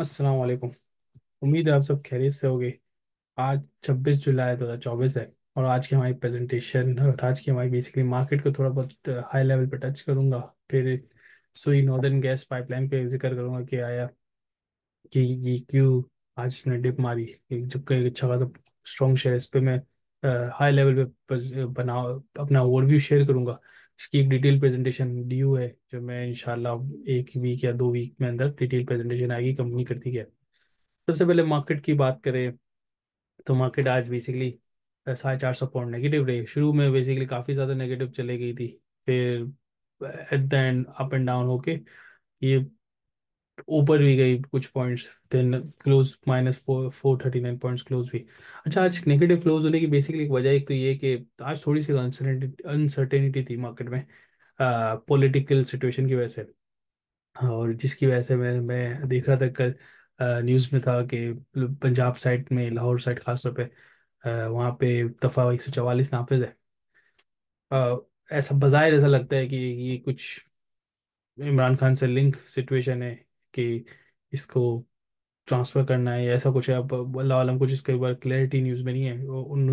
अस्सलाम वालेकुम उम्मीद है आप सब खैरियत से होगे आज 26 जुलाई 2024 है और आज की हमारी प्रेजेंटेशन और आज की हमारी बेसिकली मार्केट को थोड़ा बहुत हाई uh, लेवल पे टच करूँगा फिर सुई नॉर्दर्न गैस पाइपलाइन पे जिक्र करूँगा कि आया कि ये क्यों आज इसने डिप मारी जबकि अच्छा खासा स्ट्रॉन्ग शेयर इस पर मैं हाई uh, लेवल पे uh, बना अपना ओवरव्यू शेयर करूँगा इसकी एक डिटेल प्रेजेंटेशन ड्यू है जो मैं इंशाल्लाह एक वीक या दो वीक में अंदर डिटेल प्रेजेंटेशन आएगी कंपनी करती है सबसे पहले मार्केट की बात करें तो मार्केट आज बेसिकली साढ़े चार सौ पॉइंट नेगेटिव रही शुरू में बेसिकली काफ़ी ज़्यादा नेगेटिव चले गई थी फिर at the end up and down होके ये ऊपर भी गई कुछ points then close minus four four thirty nine points close भी अच्छा आज नेगेटिव क्लोज होने की बेसिकली एक वजह एक तो ये कि आज थोड़ी सी अनसर्टेनिटी थी मार्केट में पॉलिटिकल सिचुएशन की वजह से और जिसकी वजह से मैं मैं देख रहा था कल न्यूज़ में था कि पंजाब साइड में लाहौर साइड खासतौर पर वहाँ पे दफ़ा एक सौ चवालीस नाफिज है ऐसा बज़ाहिर ऐसा लगता है कि ये कुछ इमरान खान से लिंक सिचुएशन है कि इसको ट्रांसफ़र करना है ऐसा कुछ है अब अल्लाह आलम कुछ इसके बार क्लैरिटी न्यूज़ में नहीं है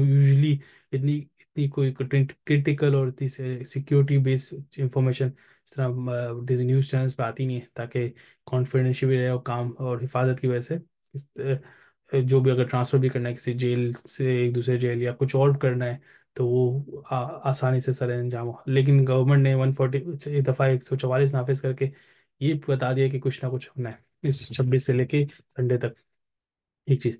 यूजली इतनी इतनी कोई क्रिटिकल और इतनी सिक्योरिटी बेस्ड इंफॉर्मेशन इस तरह न्यूज़ चैनल्स पर आती नहीं है ताकि कॉन्फिडेंशियल भी रहे और काम और हिफाजत की वजह से जो भी अगर ट्रांसफ़र भी करना है किसी जेल से एक दूसरे जेल या कुछ और करना है तो वो आ, आसानी से सर अंजाम हो लेकिन गवर्नमेंट ने वन फोर्टी अच्छा, एक दफ़ा एक सौ चवालीस नाफिज करके ये बता दिया कि कुछ ना कुछ होना है इस छब्बीस से लेके संडे तक एक चीज़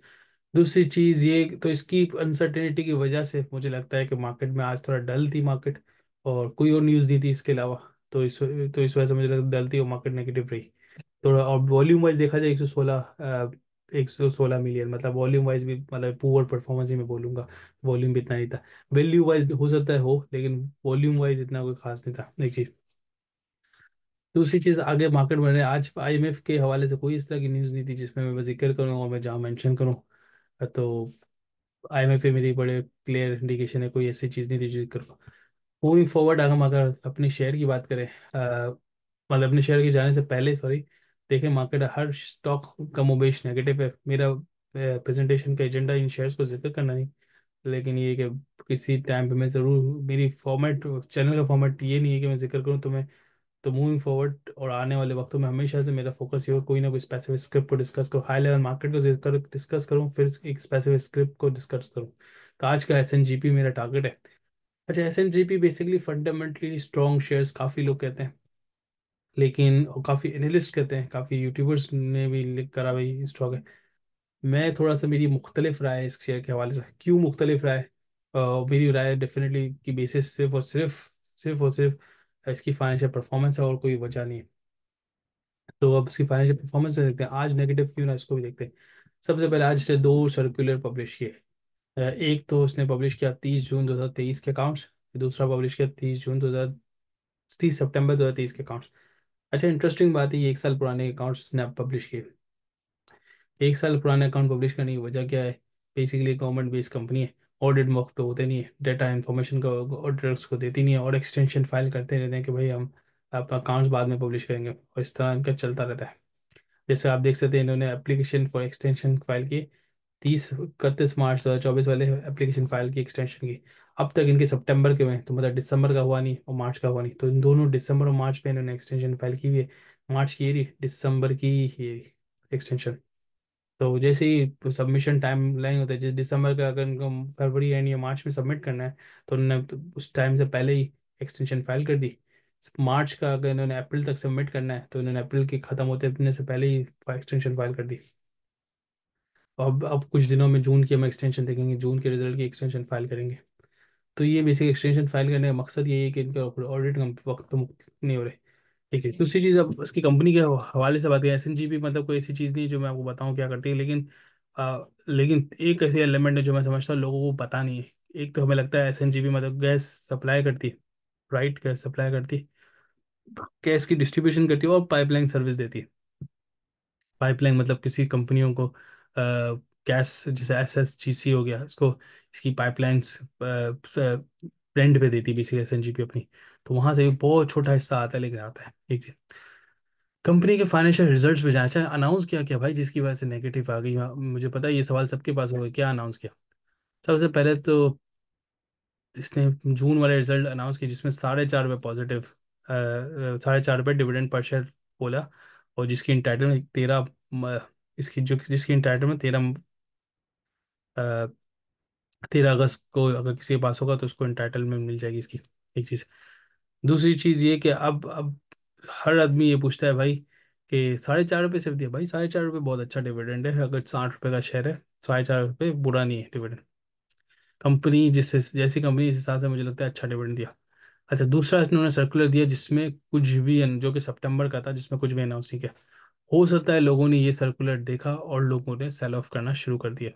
दूसरी चीज़ ये तो इसकी अनसर्टेनिटी की वजह से मुझे लगता है कि मार्केट में आज थोड़ा डल थी मार्केट और कोई और न्यूज़ नहीं थी इसके अलावा तो इस तो इस वजह से मुझे लगता है डल थी और मार्केट नेगेटिव रही थोड़ा और वॉल्यूम वाइज देखा जाए एक सौ सोलह एक सौ सोलह मिलियन मतलब वॉल्यूम वाइज भी मतलब पुअर परफॉर्मेंस ही मैं बोलूंगा वॉल्यूम भी इतना नहीं था वैल्यू वाइज हो सकता है हो लेकिन वॉल्यूम वाइज इतना कोई खास नहीं था एक चीज़ दूसरी चीज़ आगे मार्केट बढ़ रहे आज आईएमएफ के हवाले से कोई इस तरह की न्यूज़ नहीं थी जिसमें मैं जिक्र करूँ और मैं जहाँ मैंशन करूँ तो आई एम एफ मेरी बड़े क्लियर इंडिकेशन है कोई ऐसी चीज़ नहीं थी जिक्र मूविंग फॉरवर्ड अगर हम अगर अपने शेयर की बात करें मतलब अपने शेयर के जाने से पहले सॉरी देखें मार्केट हर स्टॉक का मोबेश नेगेटिव है मेरा प्रेजेंटेशन का एजेंडा इन शेयर्स को जिक्र करना नहीं लेकिन ये कि किसी टाइम पे मैं ज़रूर मेरी फॉर्मेट चैनल का फॉर्मेट ये नहीं है कि मैं जिक्र करूँ तो मैं तो मूविंग फॉरवर्ड और आने वाले वक्तों में हमेशा से मेरा फोकस ये हो कोई ना कोई स्पेसिफिक स्क्रिप्ट को डिस्कस करो हाई लेवल मार्केट को डिस्कस करूँ फिर एक स्पेसिफिक स्क्रिप्ट को डिस्कस करूँ तो आज का एस मेरा टारगेट है अच्छा as basically fundamentally strong shares काफ़ी लोग कहते हैं लेकिन काफ़ी एनालिस्ट कहते हैं काफ़ी यूट्यूबर्स ने भी करा भाई स्टॉक है मैं थोड़ा सा मेरी मुख्तलिफ राय है इस शेयर के हवाले से क्यों मुख्तलिफ राय uh, मेरी राय डेफिनेटली की बेसिस सिर्फ और सिर्फ सिर्फ और सिर्फ इसकी फाइनेंशियल परफॉर्मेंस है और कोई वजह नहीं है तो अब उसकी फाइनेंशियल परफॉर्मेंस में देखते हैं आज नेगेटिव क्यों ना इसको भी देखते हैं सबसे पहले आज इसने दो सर्कुलर पब्लिश किए एक तो उसने पब्लिश किया तीस जून दो हज़ार तेईस के अकाउंट्स दूसरा पब्लिश किया तीस जून दो हज़ार तीस सेप्टेम्बर दो हज़ार तेईस के अकाउंट्स अच्छा इंटरेस्टिंग बात है ये एक साल पुराने अकाउंट्स ने अब पब्लिश किए एक साल पुराने अकाउंट पब्लिश करने की वजह क्या है बेसिकली गवर्नमेंट बेस्ड कंपनी है ऑडिट मॉक तो होते नहीं है डेटा इन्फॉर्मेशन को ऑडिटर्स को देती नहीं है और एक्सटेंशन फाइल करते रहते हैं कि भाई हम आपका अकाउंट्स बाद में पब्लिश करेंगे और इस तरह इनका चलता रहता है जैसे आप देख सकते हैं इन्होंने एप्लीकेशन फॉर एक्सटेंशन फाइल की तीस इकतीस मार्च दो हज़ार चौबीस वाले एप्लीकेशन फाइल की एक्सटेंशन की अब तक इनके सेप्टेम्बर के हुए तो मतलब दिसंबर का हुआ नहीं और मार्च का हुआ नहीं तो इन दोनों दिसंबर और मार्च में इन्होंने एक्सटेंशन फाइल की हुई है मार्च की एरी दिसंबर की ही एक्सटेंशन तो जैसे ही सबमिशन टाइम लाइन होता है जैसे दिसंबर का अगर इनको फरवरी एंड या मार्च में सबमिट करना है तो उन्होंने तो उस टाइम से पहले ही एक्सटेंशन फाइल कर दी मार्च का अगर इन्होंने अप्रैल तक सबमिट करना है तो इन्होंने अप्रैल के ख़त्म होते से पहले ही एक्सटेंशन फाइल कर दी अब अब कुछ दिनों में जून की हम एक्सटेंशन देखेंगे जून के रिजल्ट की एक्सटेंशन फाइल करेंगे तो ये बेसिक एक्सटेंशन फाइल करने का मकसद यही है कि इनका ऑडिट वक्त तो मुक्त नहीं हो रहे ठीक है दूसरी चीज़ अब इसकी कंपनी के हवाले से बात करें एस भी मतलब कोई ऐसी चीज़ नहीं जो मैं आपको बताऊँ क्या करती है लेकिन आ, लेकिन एक ऐसी एलिमेंट है जो मैं समझता हूँ लोगों को पता नहीं है एक तो हमें लगता है एस मतलब गैस सप्लाई करती है राइट गैस सप्लाई करती है गैस की डिस्ट्रीब्यूशन करती है और पाइपलाइन सर्विस देती है पाइपलाइन मतलब किसी कंपनियों को गैस जैसे एस एस जी सी हो गया इसको इसकी पाइपलाइंस रेंट पे देती है बेसिकली एस अपनी तो वहां से बहुत छोटा हिस्सा आता है लेकिन आता है एक दिन कंपनी के फाइनेंशियल रिजल्ट पे जाए चाहे अनाउंस किया क्या भाई जिसकी वजह से नेगेटिव आ गई हाँ, मुझे पता है ये सवाल सबके पास हो क्या अनाउंस किया सबसे पहले तो इसने जून वाले रिजल्ट अनाउंस किए जिसमें साढ़े चार रुपये पॉजिटिव साढ़े चार रुपये डिविडेंड पर शेयर बोला और जिसकी इंटाइटल तेरह इसकी जो जिसकी इंटाइटलमेंट तेरह तेरह अगस्त को अगर किसी के पास होगा तो उसको इंटाइटलमेंट मिल जाएगी इसकी एक चीज़ दूसरी चीज़ ये कि अब अब हर आदमी ये पूछता है भाई कि साढ़े चार रुपये सिर्फ दिया भाई साढ़े चार रुपये बहुत अच्छा डिविडेंड है अगर साठ रुपये का शेयर है साढ़े चार रुपये बुरा नहीं है डिविडेंड कंपनी जिससे जैसी कंपनी इस हिसाब से मुझे लगता है अच्छा डिविडेंड दिया अच्छा दूसरा इन्होंने सर्कुलर दिया जिसमें कुछ भी जो कि सेप्टेम्बर का था जिसमें कुछ भी अनाउंस नहीं किया हो सकता है लोगों ने ये सर्कुलर देखा और लोगों ने सेल ऑफ करना शुरू कर दिया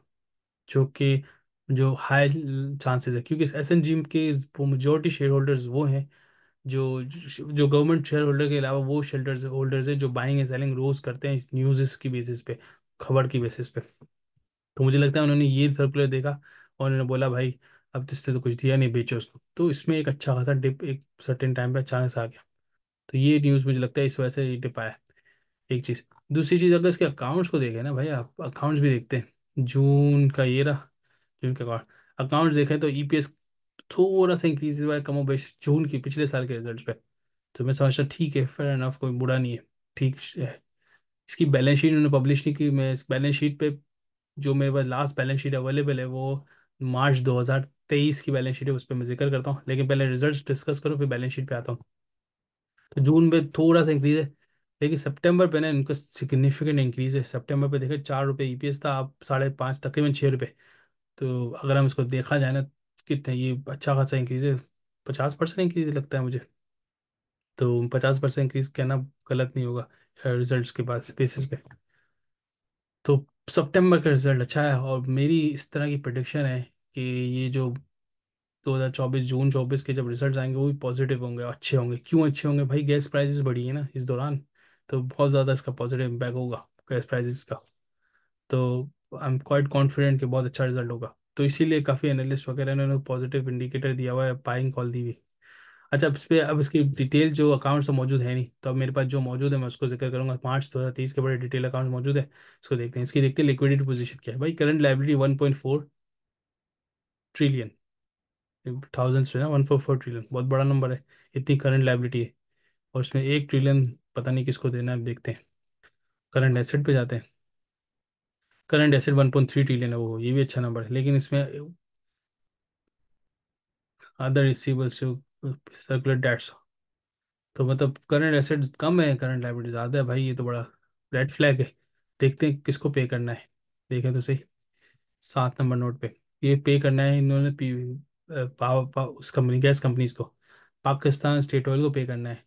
जो कि जो हाई चांसेस है क्योंकि एस एन जी के मेजोरिटी शेयर होल्डर्स वो हैं जो जो गवर्नमेंट शेयर होल्डर के अलावा वो शेल्टर होल्डर्स हैं जो बाइंग एंड सेलिंग रोज करते हैं न्यूज़ की बेसिस पे खबर की बेसिस पे तो मुझे लगता है उन्होंने ये सर्कुलर देखा और उन्होंने बोला भाई अब तो इससे तो कुछ दिया नहीं बेचो उसको तो इसमें एक अच्छा खासा डिप एक सर्टेन टाइम पर चांस आ गया तो ये न्यूज़ मुझे लगता है इस वजह से ये डिप आया एक चीज़ दूसरी चीज़ अगर इसके अकाउंट्स को देखें ना भाई आप अकाउंट्स भी देखते हैं जून का ये रहा के क्योंकि अकाउंट देखें तो ईपीएस e थोड़ा सा इंक्रीज हुआ है कमो बेश जून की पिछले साल के रिजल्ट पे तो मैं समझता ठीक है फेयर एनफ कोई बुरा नहीं है ठीक है इसकी बैलेंस शीट उन्होंने पब्लिश नहीं की मैं इस बैलेंस शीट पे जो मेरे पास लास्ट बैलेंस शीट अवेलेबल है वो मार्च 2023 की बैलेंस शीट है उस पर मैं जिक्र करता हूँ लेकिन पहले रिजल्ट डिस्कस करूँ फिर बैलेंस शीट पे आता हूँ तो जून में थोड़ा सा इंक्रीज है लेकिन सितंबर पे ना इनका सिग्निफिकेंट इंक्रीज है सितंबर पे देखें चार रुपये ईपीएस e था आप साढ़े पाँच तकरीबन छः रुपये तो अगर हम इसको देखा जाए ना कितने ये अच्छा खासा इंक्रीज है पचास परसेंट इंक्रीज लगता है मुझे तो पचास परसेंट इंक्रीज कहना गलत नहीं होगा रिजल्ट्स के बाद बेसिस पे तो सितंबर का रिजल्ट अच्छा है और मेरी इस तरह की प्रडिक्शन है कि ये जो 2024 जून 24 के जब रिजल्ट आएंगे वो भी पॉजिटिव होंगे अच्छे होंगे क्यों अच्छे होंगे भाई गैस प्राइसेस बढ़ी है ना इस दौरान तो बहुत ज़्यादा इसका पॉजिटिव इम्पैक्ट होगा गैस प्राइसेस का तो आई एम क्वाइट कॉन्फिडेंट कि बहुत अच्छा रिजल्ट होगा तो इसीलिए काफ़ी एनालिस्ट वगैरह ने पॉजिटिव इंडिकेटर दिया हुआ है बाइंग कॉल दी हुई अच्छा इस पर अब इसकी डिटेल जो अकाउंट्स मौजूद है नहीं तो अब मेरे पास जो मौजूद है मैं उसको जिक्र करूँगा मार्च दो हज़ार तेईस के बड़े डिटेल अकाउंट मौजूद है इसको देखते हैं इसकी देखते हैं लिक्विडिटी पोजीशन क्या है भाई current liability one point four trillion thousands है ना वन फोर फोर ट्रिलियन बहुत बड़ा नंबर है इतनी करंट लाइबिलिटी है और उसमें एक ट्रिलियन पता नहीं किसको देना है देखते हैं करंट एसेट पे जाते हैं current asset one point three trillion है वो ये भी अच्छा नंबर है लेकिन इसमें अदर रिसीवेबल्स सर्कुलर डेट्स तो मतलब करंट एसेट कम है करंट लाइबिलिटी ज़्यादा है भाई ये तो बड़ा रेड फ्लैग है देखते हैं किसको पे करना है देखें तो सही सात नंबर नोट पे ये पे करना है इन्होंने पावर पा, उस कंपनी गैस कंपनीज को पाकिस्तान स्टेट ऑयल को पे करना है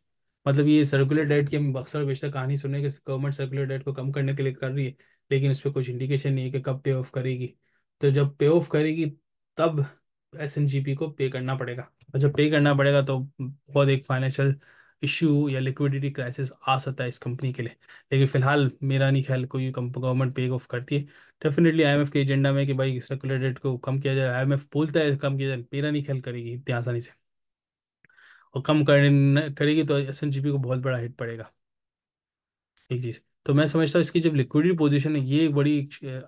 मतलब ये सर्कुलर डेट की हम अक्सर बेशतर कहानी सुने कि गवर्नमेंट सर्कुलर डेट को कम करने के लिए कर रही है लेकिन इस पर कुछ इंडिकेशन नहीं है कि कब पे ऑफ करेगी तो जब पे ऑफ करेगी तब एस को पे करना पड़ेगा और जब पे करना पड़ेगा तो बहुत एक फाइनेंशियल इशू या लिक्विडिटी क्राइसिस आ सकता है इस कंपनी के लिए लेकिन फिलहाल मेरा नहीं ख्याल कोई गवर्नमेंट पे ऑफ करती है डेफिनेटली आई के एजेंडा में कि भाई सर्कुलर रेट को कम किया जाए आई बोलता है कम किया जाए मेरा नहीं ख्याल करेगी इतनी आसानी से और कम करने करेगी तो एस को बहुत बड़ा हिट पड़ेगा एक चीज़ तो मैं समझता हूँ इसकी जब लिक्विडिटी पोजीशन है ये एक बड़ी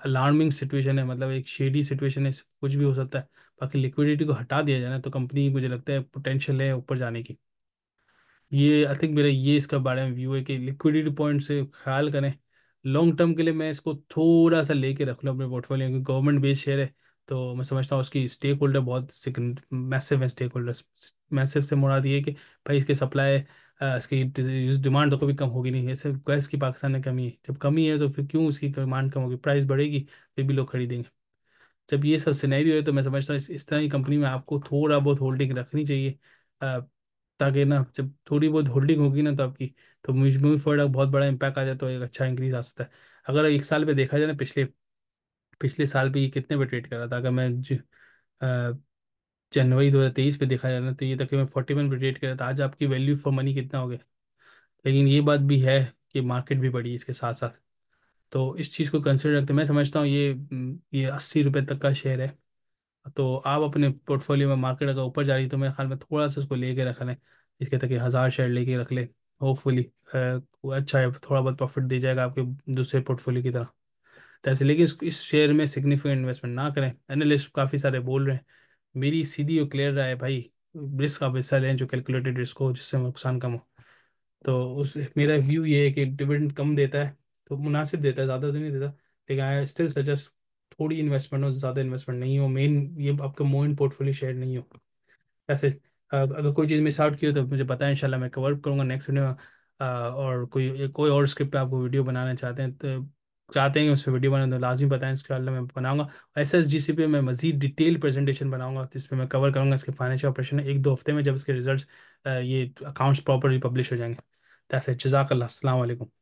अलार्मिंग सिचुएशन है मतलब एक शेडी सिचुएशन है कुछ भी हो सकता है बाकी लिक्विडिटी को हटा दिया जाए ना तो कंपनी मुझे लगता है पोटेंशियल है ऊपर जाने की ये आई थिंक मेरा ये इसका बारे में व्यू है कि लिक्विडिटी पॉइंट से ख्याल करें लॉन्ग टर्म के लिए मैं इसको थोड़ा सा लेके रख लूँ अपने पोर्टफोलियो क्योंकि गवर्नमेंट बेस्ड शेयर है तो मैं समझता हूँ उसकी स्टेक होल्डर बहुत मैसिव है स्टेक होल्डर मैसिव से मुराद ये कि भाई इसके सप्लाई इसकी डिमांड तो कभी कम होगी नहीं ऐसे गैस की पाकिस्तान में कमी है जब कमी है तो फिर क्यों उसकी डिमांड कम होगी प्राइस बढ़ेगी फिर भी लोग खरीदेंगे जब ये सब सिनेरियो है तो मैं समझता हूँ इस, इस तरह की कंपनी में आपको थोड़ा बहुत होल्डिंग रखनी चाहिए ताकि ना जब थोड़ी बहुत होल्डिंग होगी ना तो आपकी तो मूवी फॉरवर्ड बहुत बड़ा इम्पैक्ट आ जाए तो एक अच्छा इंक्रीज आ सकता है अगर एक साल पर देखा जाए ना पिछले पिछले साल पर ये कितने पे ट्रेड कर रहा था अगर मैं जनवरी 2023 पे देखा जाए तो ये तकरीबन फोर्टी वन पर ट्रेड कर रहा था आज आपकी वैल्यू फॉर मनी कितना हो गया लेकिन ये बात भी है कि मार्केट भी बढ़ी इसके साथ साथ तो इस चीज़ को कंसिडर रखते मैं समझता हूँ ये ये अस्सी रुपये तक का शेयर है तो आप अपने पोर्टफोलियो में मार्केट अगर ऊपर जा रही तो मेरे ख्याल में थोड़ा सा उसको लेके रख लें इसके तक हज़ार शेयर लेके रख लें होपफुली अच्छा है थोड़ा बहुत प्रॉफिट दे जाएगा आपके दूसरे पोर्टफोलियो की तरह तो ऐसे लेकिन इस शेयर में सिग्निफिकेंट इन्वेस्टमेंट ना करें एनालिस्ट काफ़ी सारे बोल रहे हैं मेरी सीधी और क्लियर राय भाई रिस्क आप हिस्सा लें जो कैलकुलेटेड रिस्क हो जिससे नुकसान कम हो तो उस मेरा व्यू ये है कि डिविडेंड कम देता है तो मुनासिब देता है ज़्यादा तो नहीं देता लेकिन आई स्टिल सजेस्ट थोड़ी इन्वेस्टमेंट हो ज़्यादा इन्वेस्टमेंट नहीं हो मेन ये आपका मोइन पोर्टफोलियो शेयर नहीं हो ऐसे अगर कोई चीज़ मिस आउट की हो तो मुझे बताएं इंशाल्लाह मैं कवर करूँगा नेक्स्ट वीडियो में और कोई कोई और स्क्रिप्ट पे आपको वीडियो बनाना चाहते हैं तो चाहते हैं कि उस पर वीडियो बनाए तो लाजमी बताएं इसके अल्लाह मैं बनाऊंगा एस एस जी सी पे मैं मजीद डिटेल प्रेजेंटेशन बनाऊंगा जिस पर मैं कवर करूंगा इसके फाइनेंशियल ऑपरेशन एक दो हफ्ते में जब इसके रिजल्ट ये अकाउंट्स प्रॉपरली पब्लिश हो जाएंगे तैसे जजाक अल्लाह